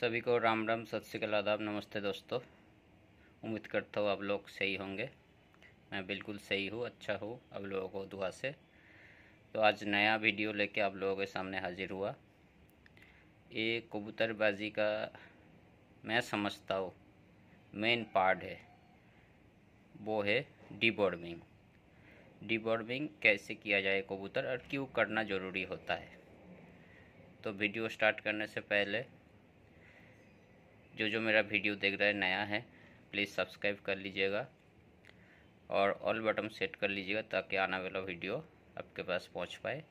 सभी को राम राम सत श्रीकाल आदाब नमस्ते दोस्तों उम्मीद करता हूँ आप लोग सही होंगे मैं बिल्कुल सही हूँ अच्छा हूँ आप लोगों को दुआ से तो आज नया वीडियो लेके आप लोगों के सामने हाजिर हुआ ये कबूतरबाजी का मैं समझता हूँ मेन पार्ट है वो है डिबॉर्मिंग डिबॉर्मिंग कैसे किया जाए कबूतर और क्यों करना ज़रूरी होता है तो वीडियो स्टार्ट करने से पहले जो जो मेरा वीडियो देख रहा है नया है प्लीज़ सब्सक्राइब कर लीजिएगा और ऑल बटन सेट कर लीजिएगा ताकि आने वाला वीडियो आपके पास पहुंच पाए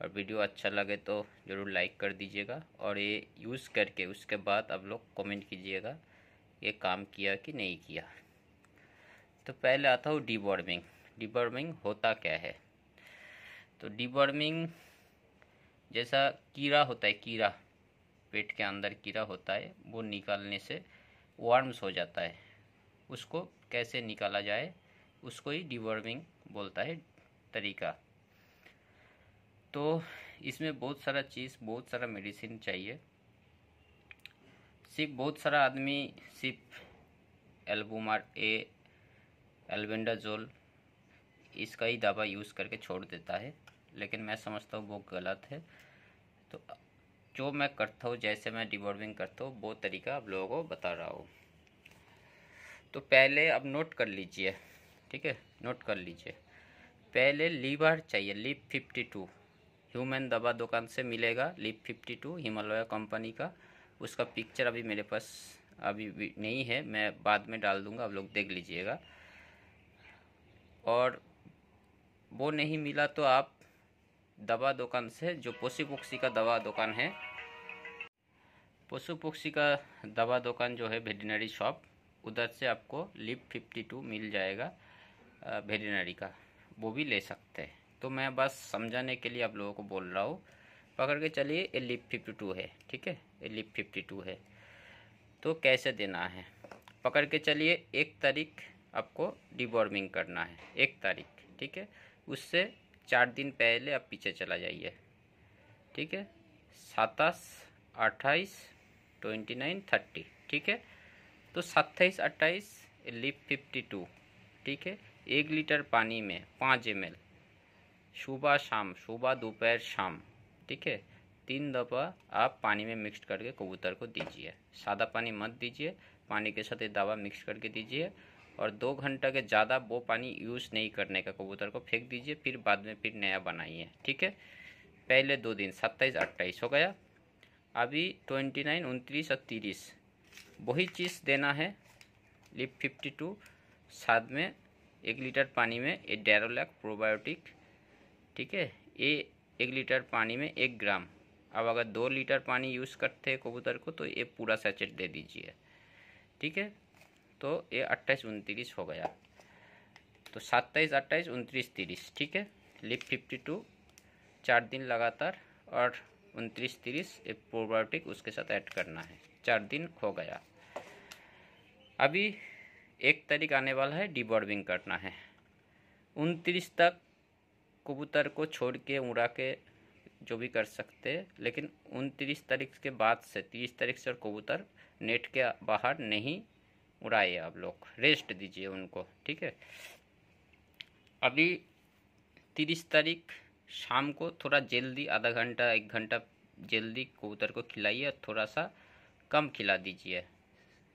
और वीडियो अच्छा लगे तो ज़रूर लाइक कर दीजिएगा और ये यूज़ करके उसके बाद आप लोग कमेंट कीजिएगा ये काम किया कि नहीं किया तो पहले आता हूँ डिबॉर्मिंग डिबॉर्मिंग होता क्या है तो डिबॉर्मिंग जैसा कीड़ा होता है कीड़ा पेट के अंदर कीड़ा होता है वो निकालने से वार्म्स हो जाता है उसको कैसे निकाला जाए उसको ही डिवर्मिंग बोलता है तरीका तो इसमें बहुत सारा चीज़ बहुत सारा मेडिसिन चाहिए सिर्फ बहुत सारा आदमी सिर्फ एल्बुमार ए एल्बेंडाजोल इसका ही दवा यूज़ करके छोड़ देता है लेकिन मैं समझता हूँ वो गलत है तो जो मैं करता हूँ जैसे मैं डिबॉर्बिंग करता हूँ वो तरीका आप लोगों को बता रहा हूँ तो पहले आप नोट कर लीजिए ठीक है नोट कर लीजिए पहले लीवर चाहिए लीप फिफ्टी टू ह्यूमन दवा दुकान से मिलेगा Liv fifty two Himalaya company का उसका पिक्चर अभी मेरे पास अभी नहीं है मैं बाद में डाल दूंगा आप लोग देख लीजिएगा और वो नहीं मिला तो आप दवा दुकान से जो पशु पक्षी का दवा दुकान है पशु पक्षी का दवा दुकान जो है वेटनरी शॉप उधर से आपको लिप फिफ्टी टू मिल जाएगा वेटनरी का वो भी ले सकते हैं तो मैं बस समझाने के लिए आप लोगों को बोल रहा हूँ पकड़ के चलिए ये लिप फिफ्टी टू है ठीक है ये लिप टू है तो कैसे देना है पकड़ के चलिए एक तारीख आपको डिबॉर्मिंग करना है एक तारीख ठीक है उससे चार दिन पहले आप पीछे चला जाइए ठीक है सताईस अट्ठाईस ट्वेंटी नाइन थर्टी ठीक है तो सत्ताईस अट्ठाईस लिप फिफ्टी टू ठीक है एक लीटर पानी में पाँच एम एल सुबह शाम सुबह दोपहर शाम ठीक है तीन दफ़ा आप पानी में मिक्स करके कबूतर को दीजिए सादा पानी मत दीजिए पानी के साथ ये दवा मिक्स करके दीजिए और दो घंटा के ज़्यादा वो पानी यूज़ नहीं करने का कबूतर को फेंक दीजिए फिर बाद में फिर नया बनाइए ठीक है पहले दो दिन सत्ताईस अट्ठाईस हो गया अभी ट्वेंटी नाइन उनतीस और तीस वही चीज़ देना है लिप फिफ्टी टू साथ में एक लीटर पानी में एक डेरोलैक प्रोबायोटिक ठीक है ये एक लीटर पानी में एक ग्राम अब अगर दो लीटर पानी यूज़ करते हैं कबूतर को तो ये पूरा सैचेट दे दीजिए ठीक है तो ये अट्ठाईस उनतीस हो गया तो सत्ताईस अट्ठाईस उनतीस तीस ठीक है लिप फिफ्टी टू चार दिन लगातार और उनतीस तीस एक प्रोबायोटिक उसके साथ ऐड करना है चार दिन हो गया अभी एक तारीख आने वाला है डिबॉर्बिंग करना है उनतीस तक कबूतर को छोड़ के उड़ा के जो भी कर सकते लेकिन उनतीस तारीख के बाद से तीस तारीख से कबूतर नेट के बाहर नहीं उड़ाइए आप लोग रेस्ट दीजिए उनको ठीक है अभी तीस तारीख शाम को थोड़ा जल्दी आधा घंटा एक घंटा जल्दी कबूतर को खिलाइए और थोड़ा सा कम खिला दीजिए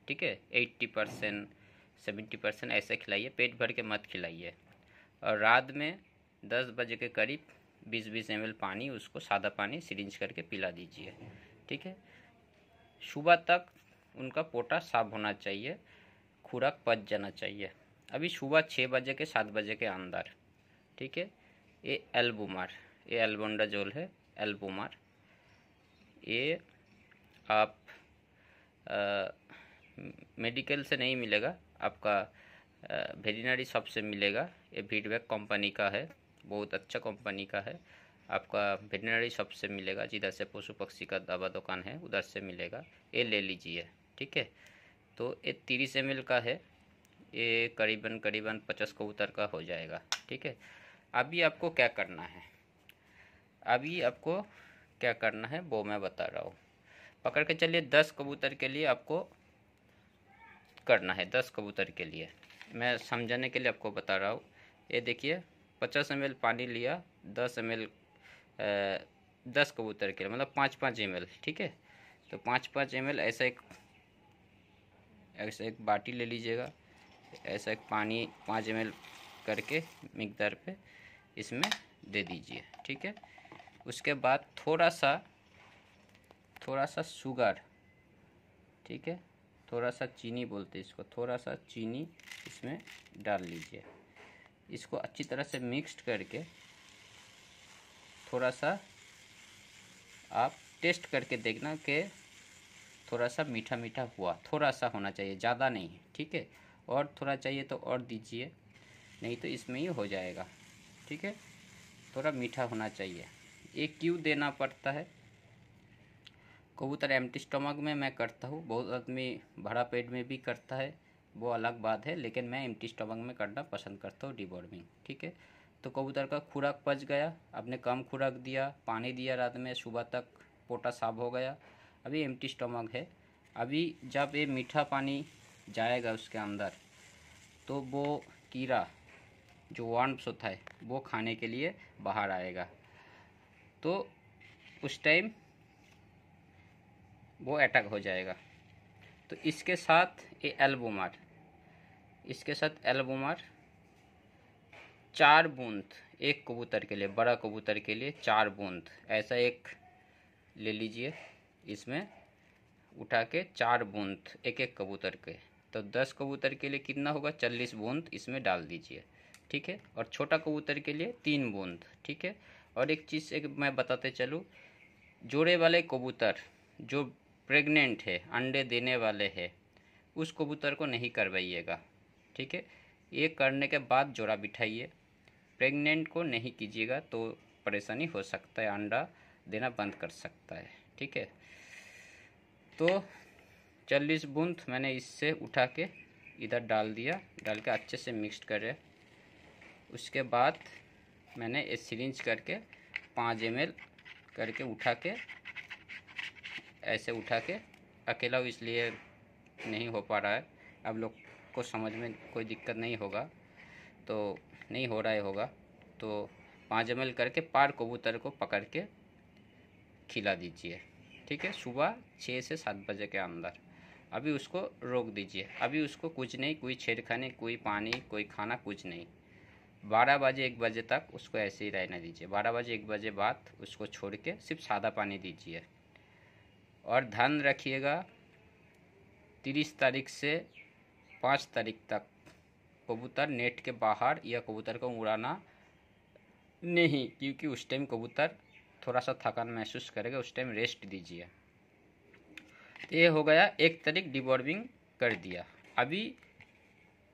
ठीक है एट्टी परसेंट सेवेंटी परसेंट ऐसे खिलाइए पेट भर के मत खिलाइए और रात में दस बजे के करीब बीस बीस एम पानी उसको सादा पानी सिरिंज करके पिला दीजिए ठीक है सुबह तक उनका पोटा साफ होना चाहिए खुराक पच जाना चाहिए अभी सुबह छः बजे के सात बजे के अंदर ठीक है ये एल्बुमार ये एल्बोंडाजोल है एल्बुमार ये आप आ, मेडिकल से नहीं मिलेगा आपका वेटिनरी शॉप से मिलेगा ये फीडबैक कंपनी का है बहुत अच्छा कंपनी का है आपका वेटिनरी शॉप से मिलेगा जिधर से पशु पक्षी का दवा दुकान है उधर से मिलेगा ये ले लीजिए ठीक है तो ये तीस एम का है ये करीबन करीबन पचास कबूतर का हो जाएगा ठीक है अभी आपको क्या करना है अभी आपको क्या करना है वो मैं बता रहा हूँ पकड़ के चलिए दस कबूतर के लिए आपको करना है दस कबूतर के लिए मैं समझाने के लिए आपको बता रहा हूँ ये देखिए पचास एम पानी लिया दस एम एल दस कबूतर के लिए मतलब पाँच पाँच एम ठीक है तो पाँच पाँच एम ऐसा एक ऐसा एक बाटी ले लीजिएगा ऐसा एक पानी पाँच एम करके मिकदार पे इसमें दे दीजिए ठीक है उसके बाद थोड़ा सा थोड़ा सा शुगर ठीक है थोड़ा सा चीनी बोलते हैं इसको थोड़ा सा चीनी इसमें डाल लीजिए इसको अच्छी तरह से मिक्स्ड करके थोड़ा सा आप टेस्ट करके देखना कि थोड़ा सा मीठा मीठा हुआ थोड़ा सा होना चाहिए ज़्यादा नहीं ठीक है और थोड़ा चाहिए तो और दीजिए नहीं तो इसमें ही हो जाएगा ठीक है थोड़ा मीठा होना चाहिए एक क्यों देना पड़ता है कबूतर एम्प्टी स्टमक में मैं करता हूँ बहुत आदमी भरा पेट में भी करता है वो अलग बात है लेकिन मैं एम्प्टी स्टमक में करना पसंद करता हूँ डिबॉर्मिंग ठीक है तो कबूतर का खुराक पच गया आपने कम खुराक दिया पानी दिया रात में सुबह तक पोटा साफ हो गया अभी एम्प्टी स्टमक है अभी जब ये मीठा पानी जाएगा उसके अंदर तो वो कीड़ा जो वन होता है वो खाने के लिए बाहर आएगा तो उस टाइम वो अटैक हो जाएगा तो इसके साथ ये एल्बोमार इसके साथ एल्बोमार चार बूंद एक कबूतर के लिए बड़ा कबूतर के लिए चार बूंद ऐसा एक ले लीजिए इसमें उठा के चार बूंद एक एक कबूतर के तो दस कबूतर के लिए कितना होगा चालीस बूंद इसमें डाल दीजिए ठीक है और छोटा कबूतर के लिए तीन बूंद ठीक है और एक चीज़ एक मैं बताते चलूँ जोड़े वाले कबूतर जो प्रेग्नेंट है अंडे देने वाले है उस कबूतर को नहीं करवाइएगा ठीक है ये करने के बाद जोड़ा बिठाइए प्रेग्नेंट को नहीं कीजिएगा तो परेशानी हो सकता है अंडा देना बंद कर सकता है ठीक है तो चालीस बूंद मैंने इससे उठा के इधर डाल दिया डाल के अच्छे से मिक्स करे उसके बाद मैंने ये सिरिंज करके पाँच एम करके उठा के ऐसे उठा के अकेला इसलिए नहीं हो पा रहा है अब लोग को समझ में कोई दिक्कत नहीं होगा तो नहीं हो रहा है होगा तो पाँच एम करके पार कबूतर को पकड़ के खिला दीजिए ठीक है सुबह छः से सात बजे के अंदर अभी उसको रोक दीजिए अभी उसको कुछ नहीं कोई छेड़खानी कोई पानी कोई खाना कुछ नहीं बारह बजे एक बजे तक उसको ऐसे ही रहने दीजिए बारह बजे एक बजे बाद उसको छोड़ के सिर्फ सादा पानी दीजिए और ध्यान रखिएगा तीस तारीख से पाँच तारीख तक कबूतर नेट के बाहर या कबूतर को उड़ाना नहीं क्योंकि उस टाइम कबूतर थोड़ा सा थकान महसूस करेगा उस टाइम रेस्ट दीजिए तो ये हो गया एक तारीख डिबॉर्बिंग कर दिया अभी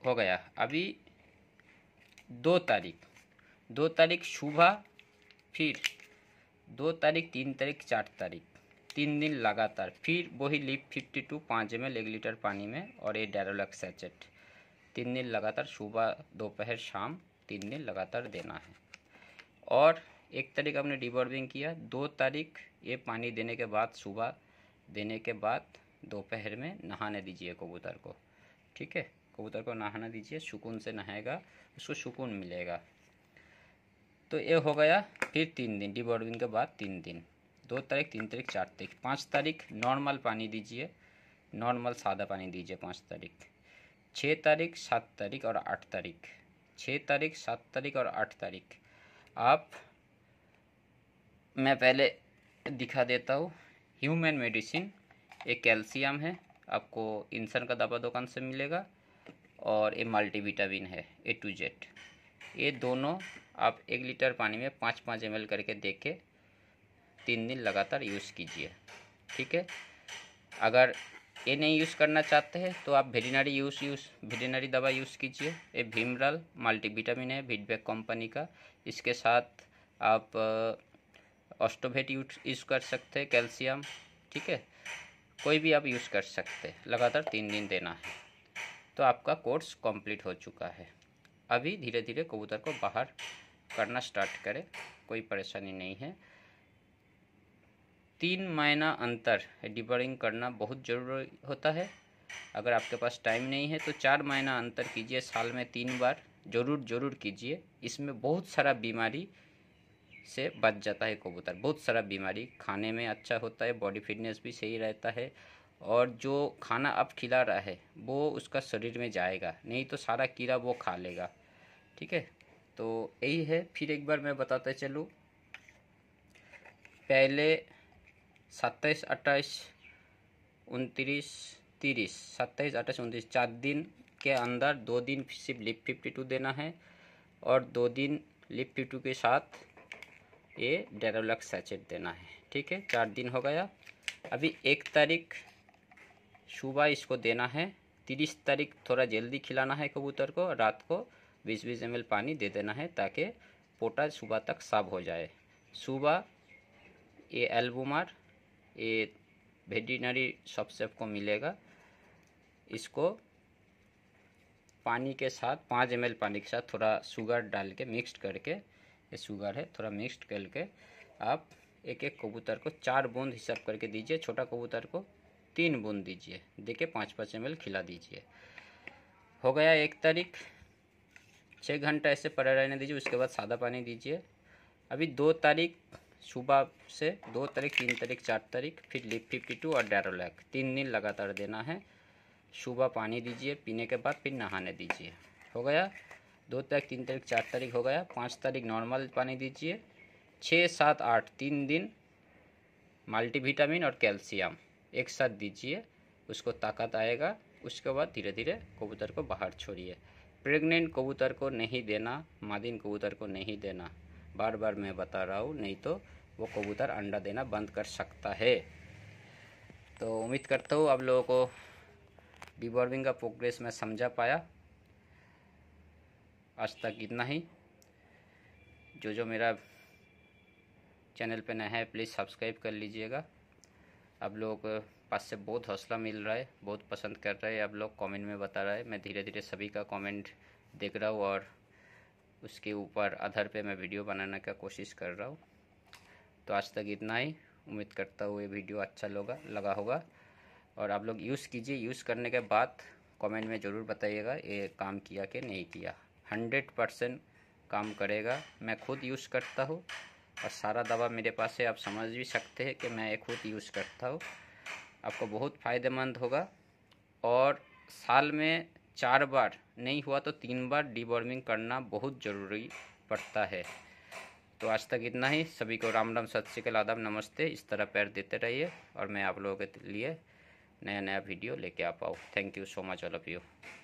हो गया अभी दो तारीख दो तारीख सुबह फिर दो तारीख तीन तारीख चार तारीख तीन दिन लगातार फिर वही लिप फिफ्टी टू पाँच एम एक लीटर पानी में और ये डेरोलक सैचेट तीन दिन लगातार सुबह दोपहर शाम तीन दिन लगातार देना है और एक तारीख आपने डिबर्बिंग किया दो तारीख ये पानी देने के बाद सुबह देने के बाद दोपहर में नहाने दीजिए कबूतर को ठीक है कबूतर को नहाना दीजिए सुकून से नहाएगा उसको सुकून मिलेगा तो ये हो गया फिर तीन दिन डिबॉर्डिंग के बाद तीन दिन दो तारीख तीन तारीख चार तारीख पाँच तारीख नॉर्मल पानी दीजिए नॉर्मल सादा पानी दीजिए पाँच तारीख छः तारीख सात तारीख और आठ तारीख छः तारीख सात तारीख और आठ तारीख आप मैं पहले दिखा देता हूँ ह्यूमन मेडिसिन एक कैल्शियम है आपको इंसन का दवा दुकान से मिलेगा और ये मल्टीविटामिन है ए टू जेड ये दोनों आप एक लीटर पानी में पाँच पाँच एम करके दे के तीन दिन लगातार यूज़ कीजिए ठीक है अगर ये नहीं यूज़ करना चाहते हैं तो आप वेटनरी यूज़ यूज़ वेटनरी दवा यूज़ कीजिए ये भीमरल मल्टीविटामिन है भीडबैक कंपनी का इसके साथ आप ऑस्टोभेट यूज कर सकते हैं कैल्शियम ठीक है कोई भी आप यूज़ कर सकते हैं लगातार तीन दिन देना है तो आपका कोर्स कंप्लीट हो चुका है अभी धीरे धीरे कबूतर को बाहर करना स्टार्ट करें कोई परेशानी नहीं है तीन महीना अंतर डिबरिंग करना बहुत ज़रूरी होता है अगर आपके पास टाइम नहीं है तो चार महीना अंतर कीजिए साल में तीन बार ज़रूर ज़रूर कीजिए इसमें बहुत सारा बीमारी से बच जाता है कबूतर बहुत सारा बीमारी खाने में अच्छा होता है बॉडी फिटनेस भी सही रहता है और जो खाना आप खिला रहा है वो उसका शरीर में जाएगा नहीं तो सारा कीड़ा वो खा लेगा ठीक है तो यही है फिर एक बार मैं बताते चलूँ पहले सत्ताईस अट्ठाईस उनतीस तीस सत्ताईस अट्ठाईस उनतीस चार दिन के अंदर दो दिन सिर्फ लिप फिफ्टी टू देना है और दो दिन लिप फिफ्टी टू के साथ ये डेरोलक्स सैचेट देना है ठीक है चार दिन हो गया अभी एक तारीख सुबह इसको देना है तीस तारीख थोड़ा जल्दी खिलाना है कबूतर को रात को बीस बीस एम पानी दे देना है ताकि पोटा सुबह तक साफ हो जाए सुबह ये एल्बुमार ये वेटिनरी शॉप से को मिलेगा इसको पानी के साथ पाँच एम पानी के साथ थोड़ा शुगर डाल के मिक्स करके ये शुगर है थोड़ा मिक्सड करके आप एक एक कबूतर को चार बूंद हिसाब करके दीजिए छोटा कबूतर को तीन बूंद दीजिए के पाँच पाँच एम खिला दीजिए हो गया एक तारीख छः घंटा ऐसे पड़े रहने दीजिए उसके बाद सादा पानी दीजिए अभी दो तारीख सुबह से दो तारीख तीन तारीख चार तारीख फिर लिप फिफ्टी टू और डैरोलैक तीन दिन लगातार देना है सुबह पानी दीजिए पीने के बाद फिर नहाने दीजिए हो गया दो तारीख तीन तारीख चार तारीख हो गया पाँच तारीख नॉर्मल पानी दीजिए छः सात आठ तीन दिन मल्टीविटामिन और कैल्शियम एक साथ दीजिए उसको ताकत आएगा उसके बाद धीरे धीरे कबूतर को बाहर छोड़िए प्रेग्नेंट कबूतर को नहीं देना मादिन कबूतर को नहीं देना बार बार मैं बता रहा हूँ नहीं तो वो कबूतर अंडा देना बंद कर सकता है तो उम्मीद करता हूँ आप लोगों को डिबॉर्विंग का प्रोग्रेस मैं समझा पाया आज तक इतना ही जो जो मेरा चैनल पे नया है प्लीज़ सब्सक्राइब कर लीजिएगा अब लोग पास से बहुत हौसला मिल रहा है बहुत पसंद कर रहे हैं अब लोग कमेंट में बता रहा है मैं धीरे धीरे सभी का कमेंट देख रहा हूँ और उसके ऊपर आधार पे मैं वीडियो बनाने का कोशिश कर रहा हूँ तो आज तक इतना ही उम्मीद करता हूँ ये वीडियो अच्छा लगा लगा होगा और आप लोग यूज़ कीजिए यूज़ करने के बाद कमेंट में ज़रूर बताइएगा ये काम किया कि नहीं किया हंड्रेड परसेंट काम करेगा मैं खुद यूज़ करता हूँ और सारा दवा मेरे पास है आप समझ भी सकते हैं कि मैं ये खुद यूज़ करता हूँ आपको बहुत फ़ायदेमंद होगा और साल में चार बार नहीं हुआ तो तीन बार डिबॉर्मिंग करना बहुत ज़रूरी पड़ता है तो आज तक इतना ही सभी को राम राम सत श्रीकाल आदाब नमस्ते इस तरह पैर देते रहिए और मैं आप लोगों के लिए नया नया वीडियो लेके आ पाऊँ thank you so much all of you